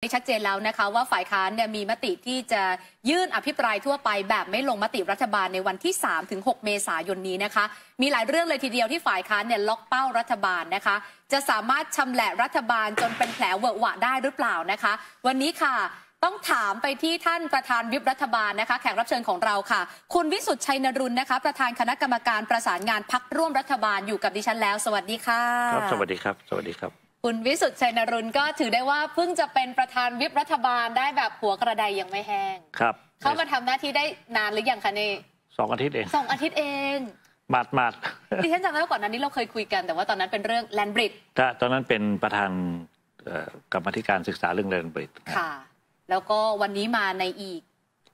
นี่ชัดเจนแล้วนะคะว่าฝ่ายค้านเนี่ยมีมติที่จะยื่นอภิปรายทั่วไปแบบไม่ลงมติรัฐบาลในวันที่3-6เมษายนนี้นะคะ มีหลายเรื่องเลยทีเดียวที่ฝ่ายค้านเนี่ย ล็อกเป้ารัฐบาลนะคะ จะสามารถชำแหละรัฐบาลจนเป็นแผลเวอะหวะได้หรือเปล่านะคะ วันนี้ค่ะต้องถามไปที่ท่านประธานวิปรัฐบาลนะคะ แขกรับเชิญของเราค่ะคุณวิสุทธ์ชัยนรุนนะคะประธานคณะกรรมการประสานงานพักร่วมรัฐบาลอยู่กับดิฉันแล้ว สวัสดีค่ะครับสวัสดีครับสวัสดีครับคุณวิสุทธิ์ชัยนรุนก็ถือได้ว่า เพิ่งจะเป็นประธานวิปรัฐบาลได้แบบหัวกระไดยังไม่แห้งครับ เข้ามาทำหน้าที่ได้นานหรือยังคะนี่สองอาทิตย์เองสองอาทิตย์เองหมาดหมาดดิฉันจำได้ว่าก่อนนั้นนี้เราเคยคุยกันแต่ว่าตอนนั้นเป็นเรื่องแลนบริดถ้าตอนนั้นเป็นประธานกรรมธิการศึกษาเรื่องแลนบริดค่ะ แล้วก็วันนี้มาในอีก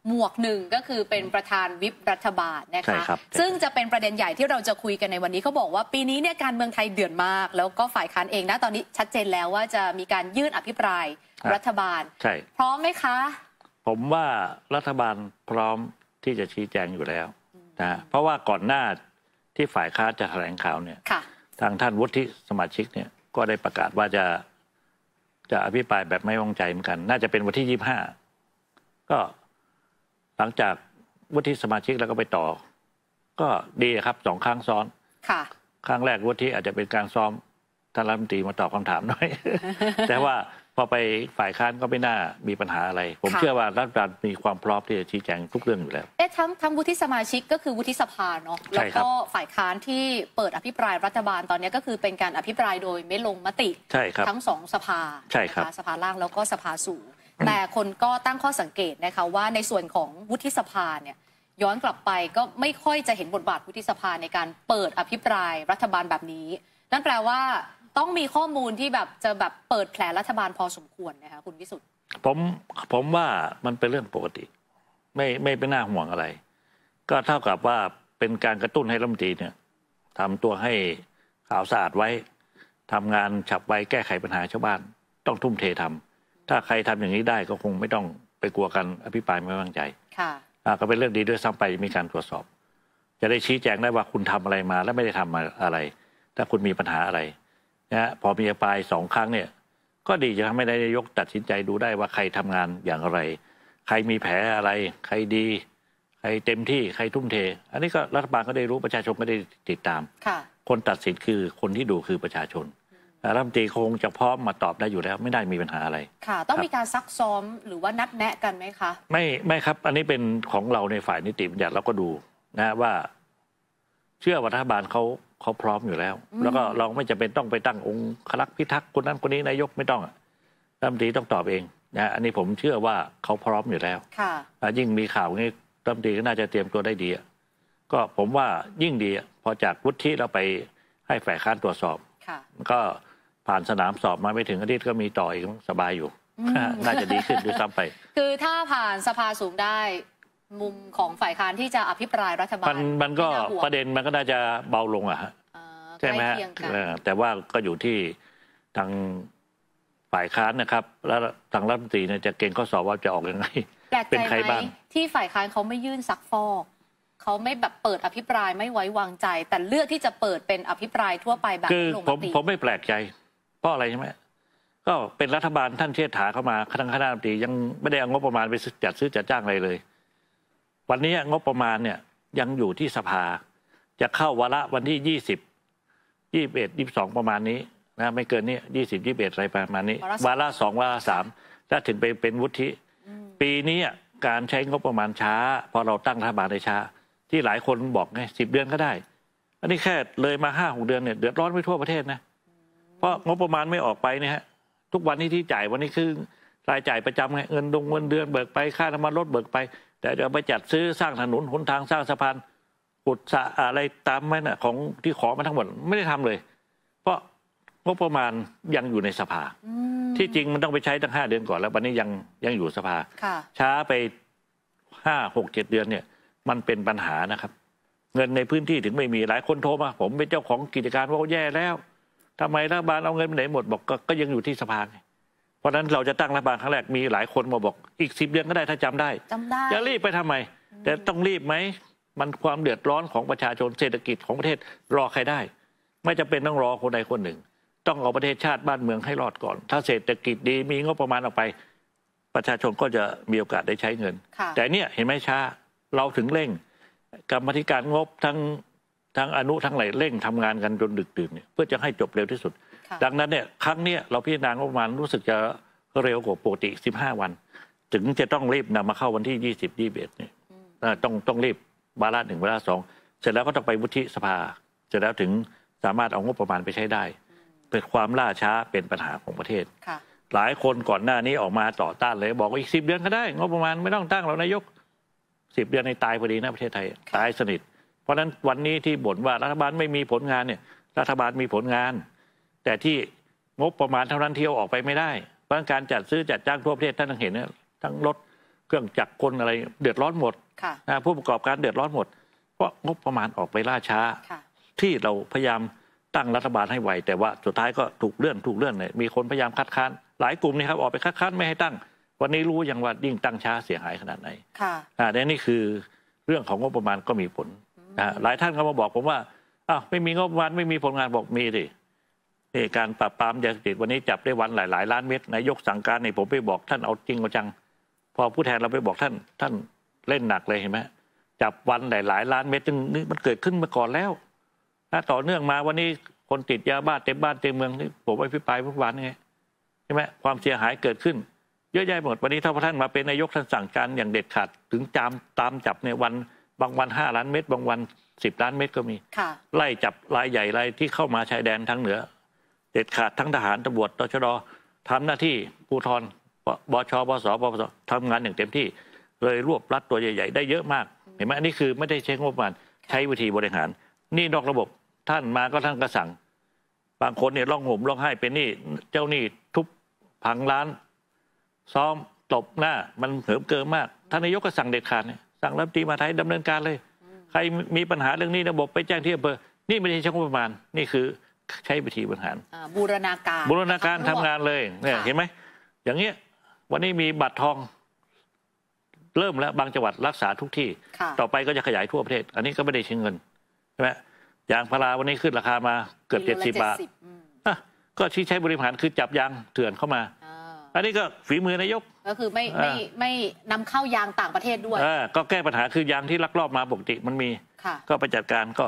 หมวกหนึ่งก็คือเป็นประธานวิปรัฐบาลนะคะคซึ่งจะเป็นประเด็นใหญ่ที่เราจะคุยกันในวันนี้เขาบอกว่า ปีนี้เนี่ยการเมืองไทยเดือดมาก แล้วก็ฝ่ายค้านเองนะตอนนี้ชัดเจนแล้วว่าจะมีการยื่นอภิปรายรัฐบาลใช่พร้อมไหมคะ ผมว่ารัฐบาลพร้อมที่จะชี้แจงอยู่แล้วนะเพราะว่าก่อนหน้า ที่ฝ่ายค้านจะแถลงข่าวเนี่ยทางท่านวุฒิสมาชิกเนี่ย ก็ได้ประกาศว่าจะจะอภิปรายแบบไม่วางใจเหมือนกัน น่าจะเป็นวันที่ยี่ห้าก็หลังจากวุฒิสมาชิกแล้วก็ไปต่อ ก็ดีครับสองครั้งซ้อน ค่ะครั้งแรกวุฒิอาจจะเป็นการซ้อมท่านรัฐมนตรีมาตอบคำถามหน่อยแต่ว่าพอไปฝ่ายค้านก็ไม่น่ามีปัญหาอะไร ผมเชื่อว่ารัฐบาลมีความพร้อมที่จะชี้แจงทุกเรื่องอยู่แล้วเอ๊ะทั้งทั้งวุฒิสมาชิกก็คือวุฒิสภาเนาะแล้วก็ฝ่ายค้านที่เปิดอภิปรายรัฐบาลตอนนี้ก็คือเป็นการอภิปรายโดยไม่ลงมติทั้งสองสภา ใช่ครับสภาล่างแล้วก็สภาสูงแต่คนก็ตั้งข้อสังเกตนะคะว่าในส่วนของวุฒิสภาเนี่ย ย้อนกลับไปก็ไม่ค่อยจะเห็นบทบาทวุฒิสภาในการเปิดอภิปรายรัฐบาลแบบนี้ นั่นแปลว่า ต้องมีข้อมูลที่แบบจะแบบเปิดแผลรัฐบาลพอสมควรนะคะคุณวิสุทธ์ผมผมว่ามันเป็นเรื่องปกติ ไม่ไม่เป็นน่าห่วงอะไร ก็เท่ากับว่าเป็นการกระตุ้นให้รัฐมนตรีเนี่ยทำตัวให้ขาวสะอาดไว้ทำงานฉับไวแก้ไขปัญหาชาวบ้าน ต้องทุ่มเททำถ้าใครทำอย่างนี้ได้ก็คงไม่ต้องไปกลัวกันอภิปรายไม่วางใจค่ะ ก็เป็นเรื่องดีด้วยซ้ำไปมีการตรวจสอบ จะได้ชี้แจงได้ว่าคุณทำอะไรมา และไม่ได้ทำอะไร ถ้าคุณมีปัญหาอะไรนะพอมีอภิปรายสองครั้งเนี่ย ก็ดีจะทำให้ได้ยกตัดสินใจดูได้ว่าใครทำงานอย่างไร ใครมีแผลอะไร ใครดี ใครเต็มที่ใครทุ่มเท อันนี้ก็รัฐบาลก็ได้รู้ประชาชนก็ได้ติดตามคนตัดสินคือคนที่ดูคือประชาชนรัฐมนตรีคงจะพร้อมมาตอบได้อยู่แล้ว ไม่ได้มีปัญหาอะไร ค่ะ ต้องมีการซักซ้อมหรือว่านัดแนะกันไหมคะ ไม่ไม่ครับ อันนี้เป็นของเราในฝ่ายนิติบัญญัติเราก็ดูนะว่า เชื่อว่ารัฐบาลเขาเขาพร้อมอยู่แล้ว แล้วก็เราไม่จำเป็นต้องไปตั้งองค์คลักพิทักษ์คนนั้นคนนี้นายกไม่ต้องรัฐมนตรีต้องตอบเองนะอันนี้ผมเชื่อว่าเขาพร้อมอยู่แล้วค่ะยิ่งมีข่าวงี้รัฐมนตรีก็น่าจะเตรียมตัวได้ดีก็ผมว่ายิ่งดีพอจากวุฒิเราไปให้ฝ่ายค้านตรวจสอบก็ผ่านสนามสอบมาไม่ถึงอาทิตย์ก็มีต่ออีกสบายอยู่ น่าจะดีขึ้นด้วยซ้ำไป คือถ้าผ่านสภาสูงได้ มุมของฝ่ายค้านที่จะอภิปรายรัฐบาล มันก็ประเด็นมันก็น่าจะเบาลงอะฮะใช่ไหมแต่ว่าก็อยู่ที่ทางฝ่ายค้านนะครับ แล้วทางรัฐมนตรีเนี่ยจะเกณฑ์ข้อสอบว่าจะออกยังไง เป็นใครบ้างที่ฝ่ายค้านเขาไม่ยื่นซักฟอก เขาไม่แบบเปิดอภิปรายไม่ไว้วางใจ แต่เลือกที่จะเปิดเป็นอภิปรายทั่วไปแบบคือผมผมไม่แปลกใจพราะอะไรใช่ไหมก็เป็นรัฐบาลท่านเชษฐาเข้ามาคณะคณะรัฐมนตรียังไม่ได้เอางบประมาณไปจัดซื้อจัดจ้างอะไรเลย วันนี้งบประมาณเนี่ยยังอยู่ที่สภา จะเข้าวาระวันที่ยี่สิบยี่สิบเอ็ดยี่สิบสองประมาณนี้นะไม่เกินนี้ยี่สิบยี่สิบเอ็ดอะไรประมาณนี้ วาระสองวาระสามถ้าถึงไปเป็นวุฒิปีนี้การใช้งบประมาณช้าพอเราตั้งรัฐบาลในช้า ที่หลายคนบอกไงสิบเดือนก็ได้ อันนี้แค่เลยมาห้าหกเดือนเนี่ยเดือดร้อนไปทั่วประเทศนะราะงบประมาณไม่ออกไปเนี่ยฮะ ทุกวันนี้ที่จ่ายวันนี้คือ รายจ่ายประจำไงเงินดงเงินเดือนเบิกไปค่าน้ำมันรถเบิกไป แต่จะไปจัดซื้อสร้างถนนหนทางสร้างสะพานขุดสะอะไรตามไหมน่ะ ของที่ขอมาทั้งหมดไม่ได้ทำเลย เพราะงบประมาณยังอยู่ในสภา ที่จริงมันต้องไปใช้ตั้งห้าเดือนก่อนแล้ววันนี้ยังยังอยู่สภาช้าไปห้าหกเจ็ดเดือนเนี่ย มันเป็นปัญหานะครับ เงินในพื้นที่ถึงไม่มีหลายคนโทรมาผมเป็นเจ้าของกิจการว่าแย่แล้วทำไมรัฐบาลเอาเงินไปไหนหมดบอกก็ยังอยู่ที่สภาเพราะนั้นเราจะตั้งรัฐบาลครั้งแรกมีหลายคนมาบอกอีกสิบเดือนก็ได้ถ้าจำได้จำได้จะรีบไปทำไม แต่ต้องรีบไหมมันความเดือดร้อนของประชาชนเศรษฐกิจของประเทศรอใครได้ ไม่จำเป็นต้องรอคนใดคนหนึ่ง ต้องเอาประเทศชาติบ้านเมืองให้รอดก่อน ถ้าเศรษฐกิจดีมีงบประมาณออกไป ประชาชนก็จะมีโอกาสได้ใช้เงิน แต่เนี่ยเห็นไหมช้าเราถึงเร่งกรรมธิการงบทั้งทั้งอนุทั้งไหลเร่งทำงานกันจนดึกดื่นเนี่ยเพื่อจะให้จบเร็วที่สุด ดังนั้นเนี่ยครั้งนี้เราพิจารณางบประมาณรู้สึกจะเร็วกว่าปกติ15 วัน ถึงจะต้องรีบนำมาเข้าวันที่ 20 21เนี่ยต้องต้องรีบบาระหนึ่งบาระสองเสร็จแล้วก็ต้องไปวุฒิสภา เสร็จแล้วถึงสามารถเอางบประมาณไปใช้ได้เป็นความล่าช้าเป็นปัญหาของประเทศหลายคนก่อนหน้านี้ออกมาต่อต้านเลยบอกว่าอีกสิบเดือนก็ได้งบประมาณไม่ต้องตั้งแล้วนายกสิบเดือนในตายพอดีนะประเทศไทย ตายสนิทเพราะฉะนั้นวันนี้ที่บ่นว่ารัฐบาลไม่มีผลงานเนี่ย รัฐบาลมีผลงาน แต่ที่งบประมาณเท่านั้นเที่ยวออกไปไม่ได้เพราะการจัดซื้อจัดจ้างทั่วประเทศท่านตงเห็นนยทั้งรถเครื่องจักรกลอะไรเดือดร้อนหมดผู้ประกอบการเดือดร้อนหมด เพราะงบประมาณออกไปล่าช้าที่เราพยายามตั้งรัฐบาลให้ไหวแต่ว่าสุดท้ายก็ถูกเลื่อนถูกเลื่อนเลยมีคนพยายามคัดค้านหลายกลุ่มนี่ครับออกไปคัดค้านไม่ให้ตั้ง วันนี้รู้อย่างว่ายิ่งตั้งช้าเสียหายขนาดไหนค่ะอ่านี่คือเรื่องของงบประมาณก็มีผลนะหลายท่านเขามาบอกผมว่าอ้าวไม่มีงบวันไม่มีผลงานบอกมีดินี่การปราบปรามยาเสพติดวันนี้จับได้วันหลายหลายล้านเม็ดนายกสั่งการนี่ผมไปบอกท่านเอาจริงเอาจัง พอผู้แทนเราไปบอกท่านท่านเล่นหนักเลยเห็นไหมจับวันหลายหลายล้านเม็ดจึงนี่มันเกิดขึ้นมาก่อนแล้วถ้าต่อเนื่องมาวันนี้คนติดยาบ้าเต็มบ้านเต็มเมืองนี่ผมไปพิพายเมืวันไงใช่ไหมความเสียหายเกิดขึ้นเยอะแยะหมดวันนี้ถ้าพระท่านมาเป็นนายกท่านสั่งการอย่างเด็ดขาดถึงจามตามจับในวันบางวันห้าล้านเม็ดบางวันสิบล้านเม็ดก็มีไล่จับรายใหญ่รายที่เข้ามาชายแดนทางเหนือ เด็ดขาดทั้งทหารตำรวจตชดทำหน้าที่ภูทรบชบสปปสทำงานอย่างเต็มที่ เลยรวบรัดตัวใหญ่ ๆ ได้เยอะมาก เห็นไหมอันนี้คือไม่ได้ใช้งบประมาณใช้วิธีบริหาร นี่นอกระบบท่านมาก็ท่านกระสั่ง บางคนเนี่ยร้องห่มร้องไห้เป็นนี่เจ้านี่ทุบพังร้านซ้อมตบหน้ามันเหิมเกิมมากท่านนายกก็สั่งเด็ดขาดเนี่ยสั่งรับตีมาไทยดำเนินการเลย ใครมีปัญหาเรื่องนี้ระบบไปแจ้งที่อำเภอนี่ไม่ใช่ใช้งบประมาณนี่คือใช้วิธีบริหารบูรณาการ บูรณาการทำงานเลย เนี่ยเห็นไหม อย่างเงี้ยวันนี้มีบัตรทอง เริ่มแล้วบางจังหวัดรักษาทุกที่ ต่อไปก็จะขยายทั่วประเทศ อันนี้ก็ไม่ได้ใช้เงิน ใช่ไหมยางพาราวันนี้ขึ้นราคามา เกือบเจ็ดสิบบาทก็ชี้ใช้บริหารคือจับยางเถื่อนเข้ามาอันนี้ก็ฝีมือนายกก็คือไม่ไม่ไม่นำเข้ายางต่างประเทศด้วยก็แก้ปัญหาคือยางที่ลักลอบมาปกติมันมีก็ไปจัดการก็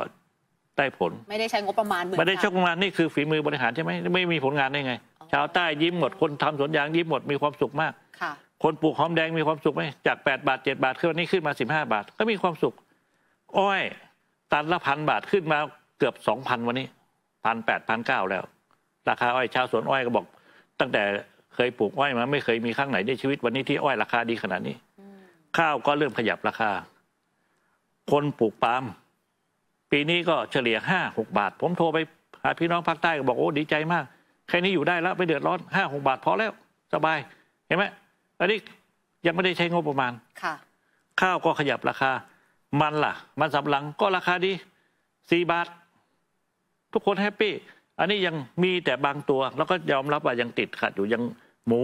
ได้ผลไม่ได้ใช้งบประมาณเหมือนไม่ได้ใช้งบประมาณนี่คือฝีมือบริหารใช่ไหมไม่มีผลงานได้ไง ชาวใต้ยิ้มหมดคนทำสวนยางยิ้มหมดมีความสุขมากคนปลูกหอมแดงมีความสุขไหมจาก8บาท7บาทขึ้นนี้ขึ้นมา15บาทก็มีความสุข อ้อยตันละพันบาทขึ้นมาเกือบ2,000วันนี้พันแปดพันเก้าแล้ว ราคาอ้อยชาวสวนอ้อยก็บอก ตั้งแต่เคยปลูกอ้อยมาไม่เคยมีครั้งไหนในชีวิตวันนี้ที่อ้อยราคาดีขนาดนี้ ข้าวก็เริ่มขยับราคา คนปลูกปาล์มปีนี้ก็เฉลี่ยห้าหกบาท ผมโทรไปหาพี่น้องภาคใต้ก็บอกโอ้ดีใจมากแค่นี้อยู่ได้แล้วไม่เดือดร้อนห้าหกบาทพอแล้ว สบาย เห็นไหมอันนี้ยังไม่ได้ใช้งบประมาณค่ะ ข้าวก็ขยับราคา มันล่ะ มันสำลังก็ราคาดีสี่บาท ทุกคนแฮปปี้อันนี้ยังมีแต่บางตัว แล้วก็ยอมรับว่ายังติดขัดอยู่ยังหมู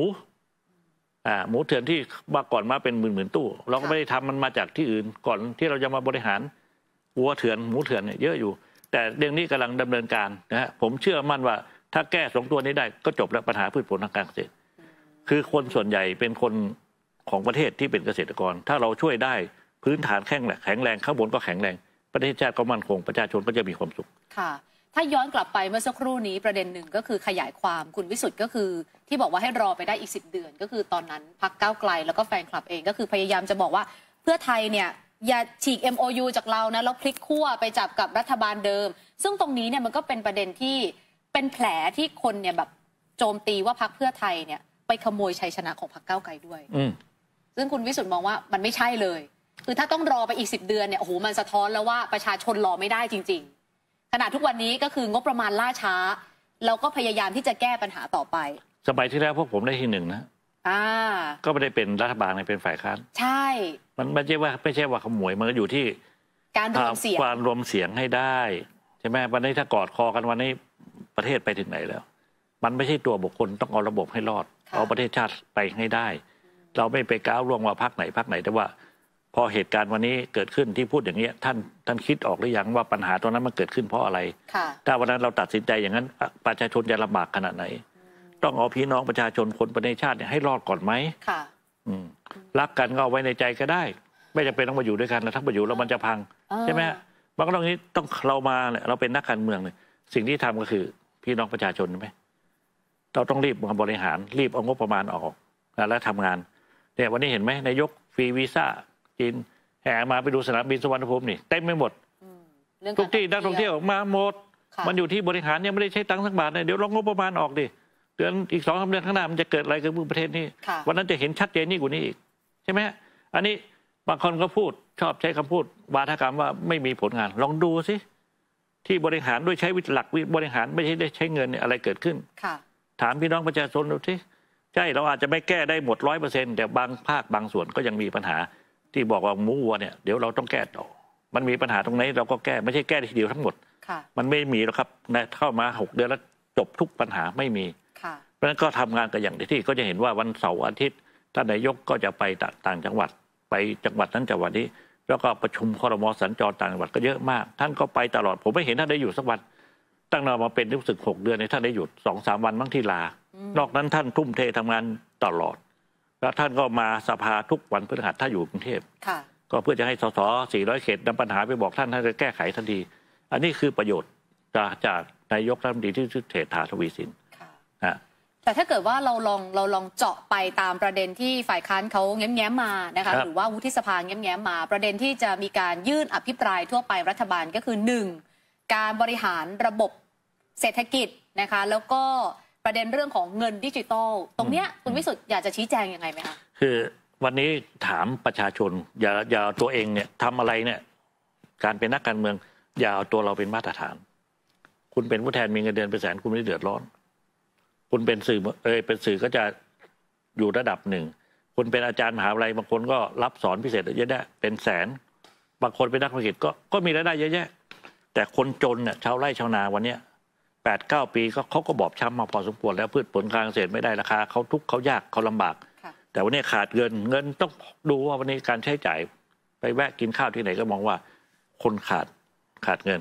อ่า หมูเถื่อนที่มาก่อนมาเป็นหมื่นหมื่นตู้ เราก็ไม่ได้ทำมันมาจากที่อื่นก่อนที่เราจะมาบริหารวัวเถื่อนหมูเถื่อนเนี่ยเยอะอยู่ แต่เรื่องนี้กำลังดำเนินการนะฮะผมเชื่อมั่นว่าถ้าแก้สองตัวนี้ได้ก็จบแล้วปัญหาพืชผลทางการเกษตร คือคนส่วนใหญ่เป็นคนของประเทศที่เป็นเกษตรกร ถ้าเราช่วยได้พื้นฐานแข็งแรงแข็งแรงข้างบนก็แข็งแรง ประเทศชาติก็มั่นคงประชาชนก็จะมีความสุขค่ะถ้าย้อนกลับไปเมื่อสักครู่นี้ประเด็นหนึ่งก็คือขยายความคุณวิสุทธ์ก็คือที่บอกว่าให้รอไปได้อีกสิเดือน ก็คือตอนนั้นพักก้าวไกลแล้วก็แฟนคลับเอง ก็คือพยายามจะบอกว่าเพื่อไทยเนี่ยอย่าฉีก MOU จากเรานะแล้วพลิกขั้วไปจับกับรัฐบาลเดิม ซึ่งตรงนี้เนี่ยมันก็เป็นประเด็นที่เป็นแผลที่คนเนี่ยแบบโจมตีว่าพักเพื่อไทยเนี่ยไปขโมยชัยชนะของพักก้าวไกลด้วยซึ่งคุณวิสุทธ์มองว่ามันไม่ใช่เลย คือถ้าต้องรอไปอีกสิบเดือนเนี่ยโอ้โหมันสะท้อนแล้วว่าประชาชนรอไม่ได้จริง ๆขณะทุกวันนี้ก็คืองบประมาณล่าช้า เราก็พยายามที่จะแก้ปัญหาต่อไป สมัยที่แล้ว พวกผมได้ที่หนึ่งนะก็ไม่ได้เป็นรัฐบาลนเป็นฝ่ายค้านใช่ มันไม่ใช่ ว่าไม่ใช่ว่าขโมยมันก็อยู่ที่ การรวมเสียงการรวมเสียงให้ได้ ใช่ไหมวันนี้ถ้ากอดคอกันวันนี้ประเทศไปถึงไหนแล้ว มันไม่ใช่ตัวบุคคลต้องเอาระบบให้รอดเอาประเทศชาติไปให้ได้ เราไม่ไปก้าวล่วงว่าพักไหนพักไหนแต่ว่าพอเหตุการณ์วันนี้เกิดขึ้นที่พูดอย่างนี้ท่านท่านคิดออกหรือยัง ว่าปัญหาตรงนั้นมันเกิดขึ้นเพราะอะไร ถ้าวันนั้นเราตัดสินใจอย่างนั้น ประชาชนจะลำบากขนาดไหน ต้องเอาพี่น้องประชาชนคนประเทศชาติให้รอดก่อนไหม รักกันก็เอาไว้ในใจก็ได้ ไม่จำเป็นต้องมาอยู่ด้วยกันถ้ามาอยู่แล้วมันจะพัง ใช่ไหมบางเรื่งนี้ต้องเรามาเยเราเป็นนักการเมืองเลยสิ่งที่ทำก็คือพี่น้องประชาชนใช่ไหมเราต้องรีบมาบริหาร รีบเอางบประมาณออกแล้วทำงานเนี่ยวันนี้เห็นไหมนายกฟรีวีซ่าีนแห่มาไปดูสนามบินสุวรรณภูมินี่เต็มไปหมดทุกที่นักท่องเที่ยวมาหมด มันอยู่ที่บริหารเนี่ยไม่ได้ใช้ตังค์สักบาทเลยเดี๋ยวลองงบประมาณออกดิเดือนอีกสองสาเดือนข้างหน้ามันจะเกิดอะไรกับประเทศนี้วันนั้นจะเห็นชัดเจนนี่กว่านี้อีก ใช่ไหมอันนี้บางคนก็พูดชอบใช้คำพูดวาทกรรมว่าไม่มีผลงาน ลองดูสิที่บริหารด้วยใช้วิหลักบริหารไม่ใช่ได้ใช้เงินอะไรเกิดขึ้นค่ะถามพี่น้องประชาชนดูสิใช่เราอาจจะไม่แก้ได้หมดร้อยเปอร์เซ็นต์แต่บางภาคบางส่วนก็ยังมีปัญหาที่บอกว่ามูวัวเนี่ยเดี๋ยวเราต้องแก้ต่อ มันมีปัญหาตรงไหนเราก็แก้ไม่ใช่แก้ทีเดียวทั้งหมด มันไม่มีหรอกครับนะเข้ามาหกเดือนแล้วจบทุกปัญหาไม่มี เพราะฉะนั้นก็ทำงานกันอย่างที่ก็จะเห็นว่าวันเสาร์อาทิตย์ท่านนายกก็จะไปต่างจังหวัด ไปจังหวัดนั้นจังหวัดนี้ แล้วก็ประชุมคอรมอสัญจรต่างจังหวัดก็เยอะมาก ท่านก็ไปตลอด ผมไม่เห็นท่านได้อยู่สักวันตั้งนานมาเป็นรู้สึกหกเดือนในท่านได้หยุดสองสามวันบางทีลานอกนั้นท่านทุ่มเททำงานตลอดแล้วท่านก็มาสภาทุกวันพฤหัสถ้าอยู่กรุงเทพก็เพื่อจะให้สส400 เขตนำปัญหาไปบอกท่านท่านจะแก้ไขทันที อันนี้คือประโยชน์จากจากนายกรัฐมนตรีที่ชื่อเศรษฐาทวีสิน่ะแต่ถ้าเกิดว่าเราลองเราลองเจาะไปตามประเด็นที่ฝ่ายค้านเขาแง้มๆมานะคะหรือว่าวุฒิสภาแง้มๆมาประเด็นที่จะมีการยื่นอภิปรายทั่วไปรัฐบาลก็คือ 1. การบริหารระบบเศรษฐกิจนะคะ แล้วก็ประเด็นเรื่องของเงินดิจิตอลตรงเนี้ยคุณวิสุทธ์อยากจะชี้แจงยังไงไหมคะคือวันนี้ถามประชาชนอย่าอย่าตัวเองเนี่ยทำอะไรเนี่ย การเป็นนักการเมืองอย่าเอาตัวเราเป็นมาตรฐาน คุณเป็นผู้แทนมีเงินเดือนเป็นแสนคุณไม่ได้เดือดร้อน คุณเป็นสื่อเออเป็นสื่อก็จะอยู่ระดับหนึ่งคุณเป็นอาจารย์มหาวิทยาลัยบางคนก็รับสอนพิเศษเยอะแยะเป็นแสน บางคนเป็นนักธุรกิจก็ก็มีรายได้เยอะแยะ แต่คนจนเนี่ยชาวไร่ชาวนาวันเนี้ยแปดเก้าปีขาเขาก็บอบช้ำมาพอสมควรแล้วพืชผลการเกษตรไม่ได้ราคาเขาทุกเขายากเขาลำบากแต่วันนี้ขาดเงินเงินต้องดูว่าวันนี้การใช้จ่ายไปแวะกินข้าวที่ไหนก็มองว่า คนขาดขาดเงิน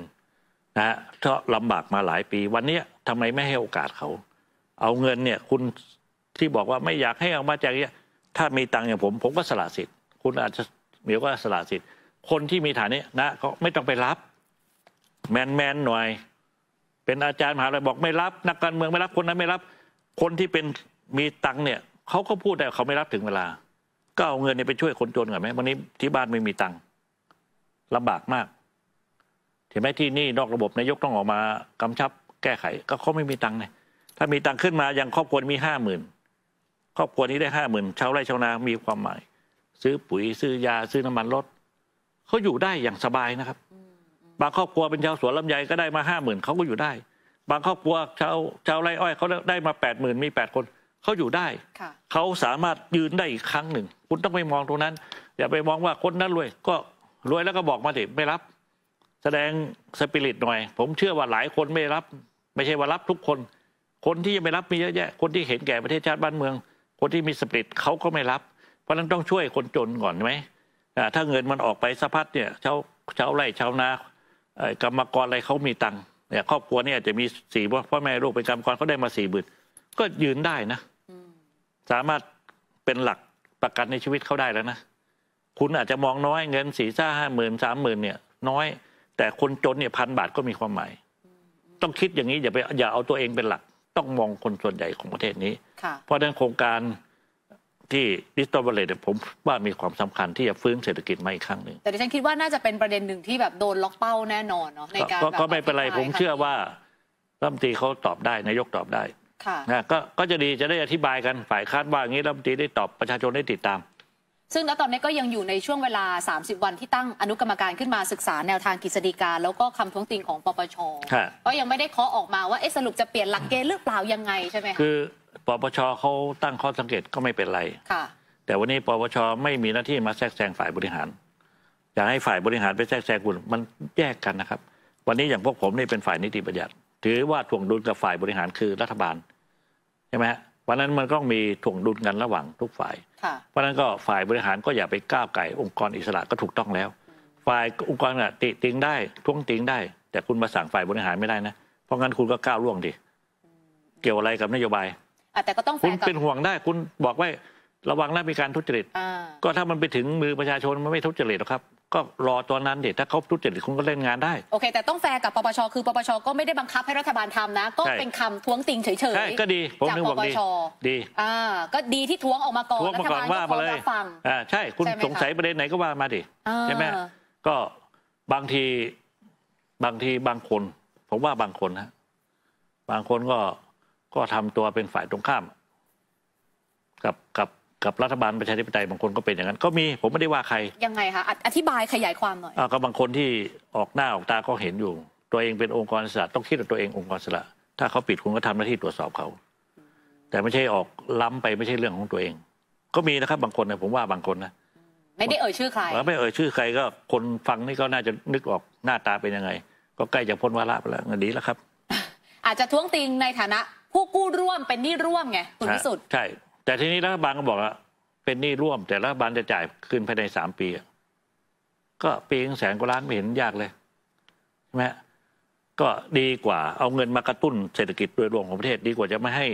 นะฮะเพราะลำบากมาหลายปี วันนี้ทำไมไม่ให้โอกาสเขาเอาเงินเนี่ย คุณที่บอกว่าไม่อยากให้เอามาจากเนี่ยถ้ามีตังค์อย่างผม ผมก็สละสิทธิ์คุณอาจจะเมียวก็สละสิทธิ์คนที่มีฐานะนะก็ไม่ต้องไปรับ แมนแมนหน่อยเป็นอาจารย์มหาลัยบอกไม่รับ นักการเมืองไม่รับคนนั้นไม่รับ คนที่เป็นมีตังเนี่ยเขาก็พูดแต่เขาไม่รับถึงเวลา ก็เอาเงินเนี่ยไปช่วยคนจนก่อนไหมวันนี้ที่บ้านไม่มีตังลำบากมากเห็นไหมที่นี่นอกระบบนายกต้องออกมากำชับ แก้ไข ก็เขาไม่มีตังค์เลยถ้ามีตังค์ขึ้นมาอย่างครอบครัวมีห้าหมื่นครอบครัวนี้ได้ห้าหมื่นชาวไร่ชาวนามีความหมายซื้อปุ๋ยซื้อยาซื้อน้ำมันรถเขาอยู่ได้อย่างสบายนะครับบางครอบครัวเป็นชาวสวนลำไยก็ได้มาห้าหมื่นเขาก็อยู่ได้ บางครอบครัวชาวชาวไร่อ้อยเขาได้มาแปดหมื่นมีแปดคนเขาอยู่ได้เขาสามารถยืนได้อีกครั้งหนึ่งคุณต้องไปมองตรงนั้นอย่าไปมองว่าคนนั้นรวยก็รวยแล้วก็บอกมาเดไม่รับ แสดงสปิริตหน่อย ผมเชื่อว่าหลายคนไม่รับ ไม่ใช่ว่ารับทุกคน คนที่ยังไม่รับมีเยอะแยะ คนที่เห็นแก่ประเทศชาติบ้านเมือง คนที่มีสปิริตเขาก็ไม่รับ เพราะนั้นต้องช่วยคนจนก่อนไหมถ้าเงินมันออกไปสะพัดเนี่ยชาวชาวไร่ชาวนากรรมกรอะไรเขามีตังค์เนี่ยครอบครัวนี่อาจจะมีสี่พ่อแม่ลูกเป็นกรรมกรเขาได้มาสี่หมื่นก็ยืนได้นะสามารถเป็นหลักประกันในชีวิตเขาได้แล้วนะคุณอาจจะมองน้อยเงินสี่ซ่าห้าหมื่นสามหมื่นเนี่ย น้อย แต่คนจนเนี่ยพันบาทก็มีความหมาย ต้องคิดอย่างนี้อย่าไปอย่าเอาตัวเองเป็นหลัก ต้องมองคนส่วนใหญ่ของประเทศนี้เพราะดังโครงการที่ดิสโตเบเลตผมว่ามีความสำคัญที่จะฟื้นเศรษฐกิจมาอีกครั้งหนึ่งแต่ดิฉันคิดว่าน่าจะเป็นประเด็นหนึ่งที่แบบโดนล็อกเป้าแน่นอนเนาะในการก็ไม่เป็นไรผมเชื่อว่ารัฐมนตรีเขาตอบได้นายกตอบได้นะก็ก็จะดีจะได้อธิบายกันฝ่ายคาดว่างี้รัฐมนตรีได้ตอบประชาชนได้ติดตาม ซึ่งณตอนนี้ก็ยังอยู่ในช่วงเวลา 30 วันที่ตั้งอนุกรรมการขึ้นมาศึกษาแนวทางกฤษฎีกาแล้วก็คำท้วงติงของปปชก็ยังไม่ได้เคาะออกมาว่าสรุปจะเปลี่ยนหลักเกณฑ์หรือเปล่ายังไงใช่ไหมคือปปชเขาตั้งข้อสังเกตก็ไม่เป็นไรแต่วันนี้ปปชไม่มีหน้าที่มาแทรกแซงฝ่ายบริหารอยากให้ฝ่ายบริหารไปแทรกแซงคุณมันแยกกันนะครับ วันนี้อย่างพวกผมนี่เป็นฝ่ายนิติบัญญัติ ถือว่าถ่วงดุลกับฝ่ายบริหารคือรัฐบาลใช่ไหมฮะวันนั้นมันก็มีถ่วงดุลกันระหว่าง ทุกฝ่ายเพราะนั้นก็ฝ่ายบริหารก็อย่าไปก้าวไก่ องค์กรอิสระก็ถูกต้องแล้ว ฝ่ายองค์กรน่ะติติงได้ท่วงติงได้ แต่คุณมาสั่งฝ่ายบริหารไม่ได้นะ เพราะงั้นคุณก็ก้าวล่วงดิ เกี่ยวอะไรกับนโยบายแต่ก็ต้องคุณเป็นห่วงได้คุณบอกว่าระวังนะมีการทุจริตก็ถ้ามันไปถึงมือประชาชนมันไม่ทุจริตหรอกครับ ก็รอตอนนั้นเดวถ้าเขาทุจริตคุณก็เล่นงานได้โอเค แต่ต้องแฟร์กับปปชคือปปชก็ไม่ได้บังคับให้รัฐบาลทำนะก็เป็นคำท้วงติงเฉยๆก็ดี ผมนึกว่าดีดีอ่าก็ดีที่ท้วงออกมาก่อนทวงมาก่อนว่ามาเลยอ่าใช่คุณสงสัยประเด็นไหนก็ว่ามาดิ ใช่ไหมก็บางที บางทีบางคน ผมว่าบางคนนะบางคนก็ก็ทำตัวเป็นฝ่ายตรงข้าม กับกับกับรัฐบาลประชาธิปไตยบางคนก็เป็นอย่างนั้น ก็มีผมไม่ได้ว่าใครยังไงคะอธิบายขยายความหน่อยก็บางคนที่ออกหน้าออกตาก็เห็นอยู่ ตัวเองเป็นองค์กรสระต้องคิดว่าตัวเององค์กรสระถ้าเขาปิดคุณก็ทำหน้าที่ตรวจสอบเขาแต่ไม่ใช่ออกล้ำไปไม่ใช่เรื่องของตัวเอง ก็มีนะครับบางคนนะผมว่าบางคนนะไม่ได้เอ่ยชื่อใครไม่เอ่ยชื่อใครก็ คนฟังนี่ก็น่าจะนึกออกหน้าตาเป็นยังไง ก็ใกล้จะพ้นวาระไปแล้วดีแล้วครับ อาจจะท้วงติงในฐานะผู้กู้ร่วมเป็นหนี้ร่วมไงคุณพิสุทธิ์ใช่ แต่ทีนี้รัฐบาลก็บอกว่า เป็นหนี้ร่วม แต่รัฐบาลจะจ่ายคืนภายในสามปีก็ปีงแสนกว่าล้านไม่เห็นยากเลยใช่ไหมก็ดีกว่าเอาเงินมากระตุ้นเศรษฐกิจโดยรวมของประเทศดีกว่าจะไม่ให้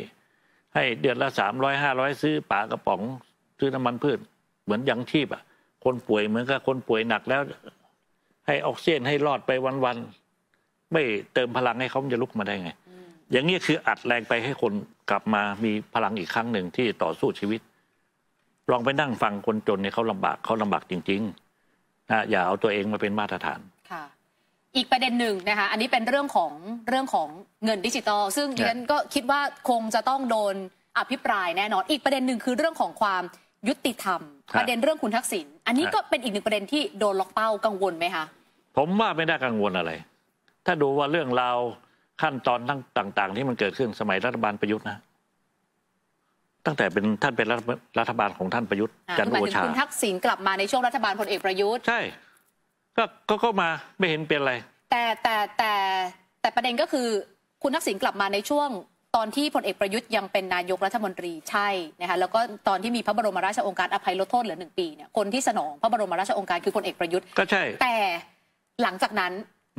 ให้เดือนละสามร้อยห้าร้อยซื้อปลากระป๋องซื้อน้ำมันพืช เหมือนยังชีพอ่ะคนป่วยเหมือนกับคนป่วยหนักแล้ว ให้ออกซิเจนให้รอดไปวันๆไม่เติมพลังให้เขาจะลุกมาได้ไงอย่างนี้คืออัดแรงไปให้คนกลับมามีพลังอีกครั้งหนึ่งที่ต่อสู้ชีวิต ลองไปนั่งฟังคนจนเนี่ยเขาลำบากเขาลำบากจริงๆนะอย่าเอาตัวเองมาเป็นมาตรฐานค่ะ อีกประเด็นหนึ่งนะคะอันนี้เป็นเรื่องของเรื่องของเงินดิจิตอลซึ่งดิฉันก็คิดว่าคงจะต้องโดนอภิปรายแน่นอนอีกประเด็นหนึ่งคือเรื่องของความยุติธรรม ประเด็นเรื่องคุณทักษิณอันนี้ก็เป็นอีกหนึ่งประเด็นที่โดนล็อกเป้ากังวลไหมคะผมว่าไม่ได้กังวลอะไร ถ้าดูว่าเรื่องราวขั้นตอนทั้งต่างๆที่มันเกิดขึ้นสมัยรัฐบาลประยุทธ์นะตั้งแต่เป็นท่านเป็นรัฐบาลของท่านประยุทธ์จันทร์โอชาคุณทักษิณกลับมาในช่วงรัฐบาลพลเอกประยุทธ์ ใช่ ก็ก็มาไม่เห็นเป็นอะไร แต่แต่แต่แต่ประเด็นก็คือ คุณทักษิณกลับมาในช่วงตอนที่พลเอกประยุทธ์ยังเป็นนายกรัฐมนตรีใช่นะคะแล้วก็ตอนที่มีพระบรมราชองค์การอภัยลดโทษเหลือหนึ่งปีเนี่ยคนที่สนองพระบรมราชองค์การคือพลเอกประยุทธ์ก็ใช่ แต่ หลังจากนั้น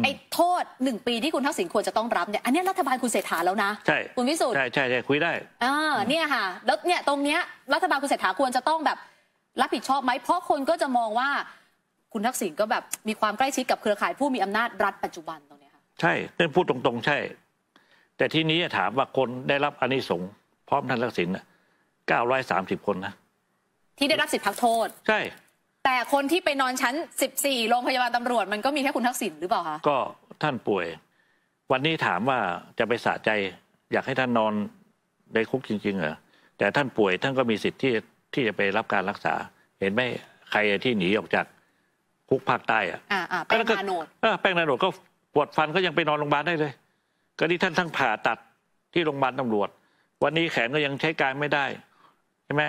ไอ้โทษหนึ่งปีที่คุณทักษิณควรจะต้องรับเนี่ยอันนี้รัฐบาลคุณเศรษฐาแล้วนะใช่คุณวิสุทธ์ใช่ใช่ใช่คุยได้อ่าเนี่ยค่ะ แล้วเนี่ยตรงเนี้ยรัฐบาลคุณเศรษฐาควรจะต้องแบบรับผิดชอบไหมเพราะคนก็จะมองว่า คุณทักษิณก็แบบมีความใกล้ชิดกับเครือข่ายผู้มีอำนาจรัฐปัจจุบันตรงนี้ค่ะใช่เไดนพูดตรงๆใช่ แต่ที่นี้ถามว่าคนได้รับอนิสงส์พร้อมท่านทักษิณเก้าร้อยสามสิบคนนะที่ได้รับสิทธิพักโทษใช่แต่คนที่ไปนอนชั้น14โรงพยาบาลตำรวจมันก็มีแค่คุณทักษิณหรือเปล่าคะก็ท่านป่วย วันนี้ถามว่าจะไปสะใจ อยากให้ท่านนอนในคุกจริง ๆเหรอแต่ท่านป่วยท่านก็มีสิทธิ์ที่ที่จะไปรับการรักษา เห็นไหมใครที่หนีออกจากคุกภาคใต้อ่ะแป้งนาโนดแป้งนาโนดก็ปวดฟันก็ยังไปนอนโรงพยาบาลได้เลยก็นี่ท่านทั้งผ่าตัดที่โรงพยาบาลตำรวจ วันนี้แขนก็ยังใช้การไม่ได้ใช่ไหม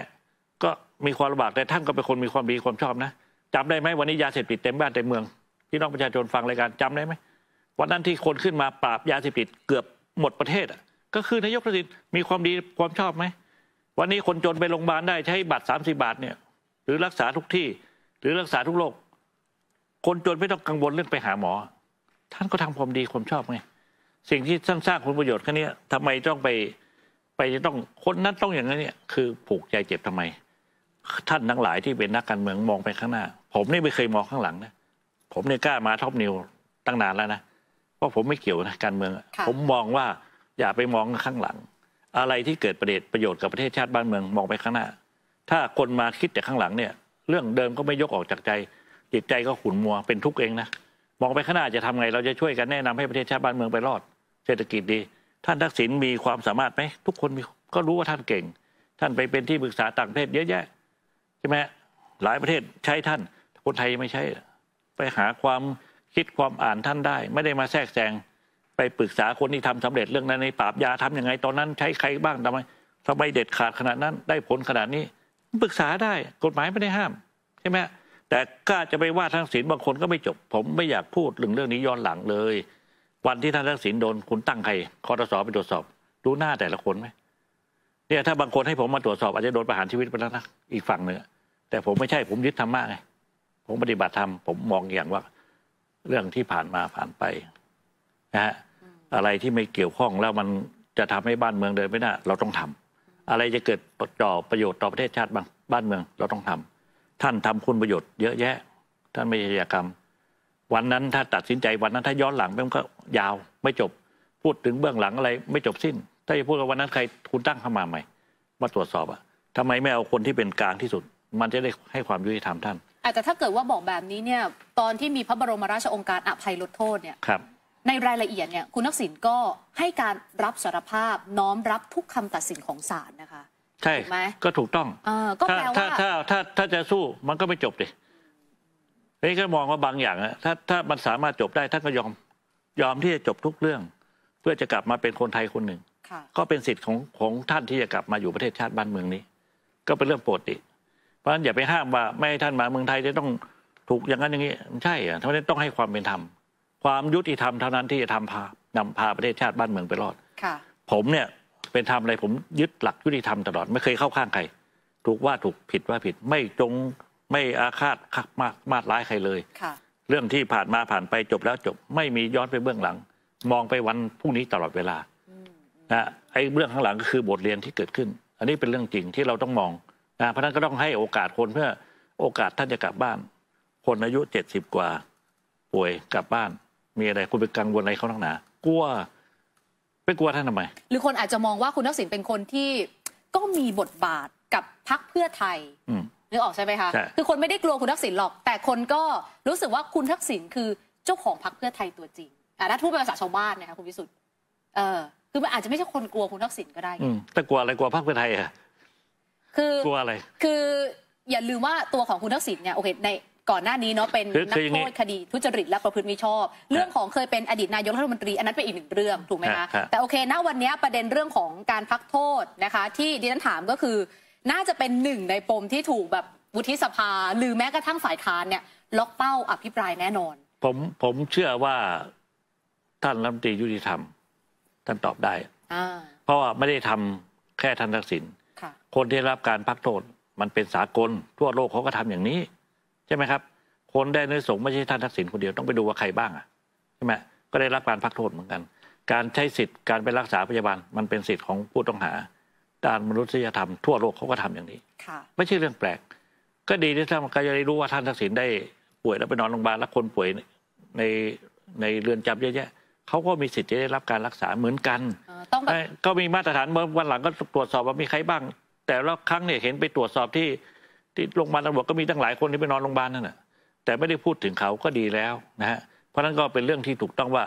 มีความลำบากแต่ท่านก็เป็นคนมีความดีความชอบนะจำได้ไหมวันนี้ยาเสพติดเต็มบ้านเต็มเมืองพี่น้องประชาชนฟังรายการจำได้ไหมวันนั้นที่คนขึ้นมาปราบยาเสพติดเกือบหมดประเทศอ่ะก็คือนายกประสิ์มีความดีความชอบไหมวันนี้คนจนไปโรงพยาบาลได้ใช้บัตรสามสิบาทเนี่ย หรือรักษาทุกที่ หรือรักษาทุกโรคคนจนไม่ต้องกังวลเรื่องไปหาหมอ ท่านก็ทำความดีความชอบไงสิ่งที่สร้างสร้างผลประโยชน์แค่นี้ทำไมต้องไปไปจะต้องคนนั้นต้องอย่างนั้นเนี่ยคือผูกใจเจ็บทำไมท่านทั้งหลายที่เป็นนักการเมืองมองไปข้างหน้า ผมนี่ไม่เคยมองข้างหลังนะ ผมเนี่ยกล้ามาท็อปนิวตั้งนานแล้วนะ เพราะผมไม่เกี่ยวนะการเมือง ผมมองว่าอย่าไปมองข้างหลัง อะไรที่เกิดประเด็นประโยชน์กับประเทศชาติบ้านเมืองมองไปข้างหน้า ถ้าคนมาคิดแต่ข้างหลังเนี่ย เรื่องเดิมก็ไม่ยกออกจากใจ จิตใจก็ขุ่นมัวเป็นทุกข์เองนะ มองไปข้างหน้าจะทำไงเราจะช่วยกันแนะนำให้ประเทศชาติบ้านเมืองไปรอด เศรษฐกิจดี ท่านทักษิณมีความสามารถไหมทุกคนก็รู้ว่าท่านเก่ง ท่านไปเป็นที่ปรึกษาต่างประเทศเยอะแยะใช่ไหมหลายประเทศใช้ท่านคนไทยไม่ใช่ไปหาความคิดความอ่านท่านได้ ไม่ได้มาแทรกแซงไปปรึกษาคนที่ทำสำเร็จเรื่องนั้นในปราบยาทํำยังไงตอนนั้น ใช้ใครบ้างทำไมทำไมเด็ดขาดขนาดนั้นได้ผลขนาดนี้ ปรึกษาได้กฎหมายไม่ได้ห้ามใช่ไหมแต่กล้าจะไปว่าทั้งศิลบางคนก็ไม่จบ ผมไม่อยากพูดเรื่องเรื่องนี้ย้อนหลังเลย วันที่ท่านทั้งศิลโดนคุณตั้งใครคอรสอไปตรวจสอบดูหน้าแต่ละคนไหมเนี่ยถ้าบางคนให้ผมมาตรวจสอบอาจจะโดนประหารชีวิตไปแล้วนะอีกฝั่งหนึ่งแต่ผมไม่ใช่ผมยึดธรรมะไงผมปฏิบัติธรรมผมมองอย่างว่า เรื่องที่ผ่านมาผ่านไปนะฮะอะไรที่ไม่เกี่ยวข้องแล้วมันจะทำให้บ้านเมืองเดินไม่ได้เราต้องทำ อะไรจะเกิดต่อประโยชน์ต่อประเทศชาติบ้างบ้านเมืองเราต้องทำ ท่านทำคุณประโยชน์เยอะแยะท่านไม่ใช่ยากรรม วันนั้นถ้าตัดสินใจวันนั้น ถ้าย้อนหลังมันก็ยาวไม่จบ พูดถึงเบื้องหลังอะไรไม่จบสิ้นถ้าจะพูดว่าวันนั้นใครคุณตั้งเข้ามาใหม่ มาตรวจสอบอะทำไมไม่เอาคนที่เป็นกลางที่สุด มันจะได้ให้ความยุติธรรมท่านอาจจะถ้าเกิดว่าบอกแบบนี้เนี่ย ตอนที่มีพระบรมราชองค์การอภัยลดโทษเนี่ยครับ ในรายละเอียดเนี่ย คุณนักสินก็ให้การรับสารภาพน้อมรับทุกคำตัดสินของศาลนะคะ ใช่ไหมก็ถูกต้องอก็แปลว่าถ้าถ้าถ้าถ้าจะสู้มันก็ไม่จบดิเฮ้ยก็มองว่าบางอย่างอะถ้าถ้ามันสามารถจบได้ท่านก็ยอมยอมที่จะจบทุกเรื่อง เพื่อจะกลับมาเป็นคนไทยคนหนึ่งก็เป็นสิทธิ์ของของท่านที่จะกลับมาอยู่ประเทศชาติบ้านเมืองนี้ ก็เป็นเรื่องปกติ เพราะฉะนั้นอย่าไปห้ามว่าไม่ให้ท่านมาเมืองไทยจะต้องถูกอย่างนั้นอย่างนี้ใช่อะท่างนั้นต้องให้ความเป็นธรรมความยุติธรรมเท่านั้นที่จะทำพานำพาประเทศชาติบ้านเมืองไปรอดผมเนี่ยเป็นทำอะไรผมยึดหลักยุติธรรมตลอดไม่เคยเข้าข้างใครถูกว่าถูกผิดว่าผิดไม่จงไม่อาฆาตขักมาดมาดร้ายใครเลยเรื่องที่ผ่านมาผ่านไปจบแล้วจบไม่มีย้อนไปเบื้องหลัง มองไปวันพรุ่งนี้ตลอดเวลานะไอ้เรื่องข้างหลังก็คือบทเรียนที่เกิดขึ้น อันนี้เป็นเรื่องจริงที่เราต้องมองนะเพราะนั้นก็ต้องให้โอกาสคนเพื่อโอกาสท่านจะกลับบ้าน คนอายุเจ็ดสิบกว่า ป่วยกลับบ้าน มีอะไรคุณไปกังวลอะไรเขานั้งหนากลัว ไปกลัวท่านทำไมหรือคนอาจจะมองว่าคุณทักษิณเป็นคนที่ก็มีบทบาทกับพรรคเพื่อไทยนึกออกใช่ไหมคะคือคนไม่ได้กลัวคุณทักษิณหรอก แต่คนก็รู้สึกว่าคุณทักษิณคือเจ้าของพรรคเพื่อไทยตัวจริงอ่าถ้าทูดเป็นภาษาชาวบ้านนะคะคุณวิสุทธ์เออคือมันอาจจะไม่ใช่คนกลัวคุณทักษิณก็ได้แต่กลัวอะไรกลัวพรรคเพื่อไทยอ่ะคือกลัวอะไร คืออย่าลืมว่าตัวของคุณทักษิณเนี่ยโอเคใน ก่อนหน้านี้เนาะเป็นนักโทษคดีทุจริตและประพฤติมิชอบ เรื่องของเคยเป็นอดีตนายกรัฐมนตรีอันนั้นเป็นอีกหนึ่งเรื่องถูกไหมคะ แต่โอเคณวันนี้ประเด็นเรื่องของการพักโทษนะคะ ที่ดิฉันถามก็คือ น่าจะเป็นหนึ่งในปมที่ถูกแบบวุฒิสภา หรือแม้กระทั่งฝ่ายค้านเนี่ย ล็อกเป้าอภิปรายแน่นอน ผมผมเชื่อว่า ท่านรัฐมนตรียุติธรรมท่านตอบได้เพราะว่าไม่ได้ทำแค่ท่านทักษิณคนที่รับการพักโทษ มันเป็นสากลทั่วโลกเขาก็ทำอย่างนี้ ใช่ไหมครับ คนได้เนื้อสง ไม่ใช่ท่านทักษิณคนเดียวต้องไปดูว่าใครบ้างอ่ะใช่ไหมก็ได้รับการพักโทษเหมือนกัน การใช้สิทธิ์การไปรักษาพยาบาล มันเป็นสิทธิ์ของผู้ต้องหาด้านมนุษยธรรมทั่วโลกเขาก็ทำอย่างนี้ไม่ใช่เรื่องแปลก ก็ดีที่ท่านก็จะได้รู้ว่าท่านทักษิณได้ป่วยแล้วไปนอนโรงพยาบาลแล้วคนป่วยในในเรือนจำเยอะแยะเขาก็มีสิทธิ์จะได้รับการรักษาเหมือนกัน ก็มีมาตรฐานวันหลังก็ตรวจสอบว่ามีใครบ้าง แต่ละครั้งเนี่ยเห็นไปตรวจสอบที่ที่โรงพยาบาลตำรวจก็มีตั้งหลายคนที่ไปนอนโรงพยาบาลนั่นแหะแต่ไม่ได้พูดถึงเขาก็ดีแล้วนะฮะ เพราะนั้นก็เป็นเรื่องที่ถูกต้องว่า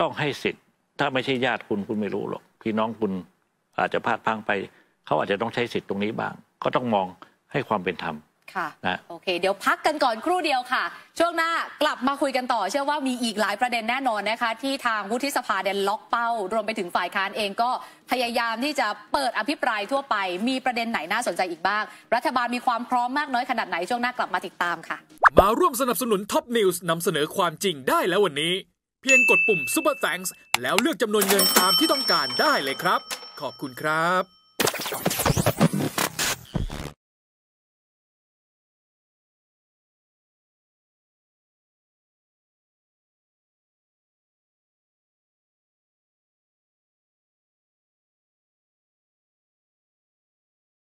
ต้องให้สิทธิ์ ถ้าไม่ใช่ญาติคุณคุณไม่รู้หรอกพี่น้องคุณ อาจจะพลาดพังไปเขาอาจจะต้องใช้สิทธิ์ตรงนี้บ้างก็ต้องมองให้ความเป็นธรรมค่ะนะโอเค เดี๋ยวพักกันก่อนครู่เดียวค่ะ ช่วงหน้ากลับมาคุยกันต่อ เชื่อว่ามีอีกหลายประเด็นแน่นอนนะคะ ที่ทางวุฒิสภาเดนล็อกเป้า รวมไปถึงฝ่ายค้านเองก็พยายามที่จะเปิดอภิปรายทั่วไป มีประเด็นไหนน่าสนใจอีกบ้าง รัฐบาลมีความพร้อมมากน้อยขนาดไหนช่วงหน้ากลับมาติดตามค่ะ มาร่วมสนับสนุนท็อปนิวส์นำเสนอความจริงได้แล้ววันนี้ เพียงกดปุ่มป u ปอร์แ a งส์แล้วเลือกจำนวนเงินตามที่ต้องการได้เลยครับ ขอบคุณครับ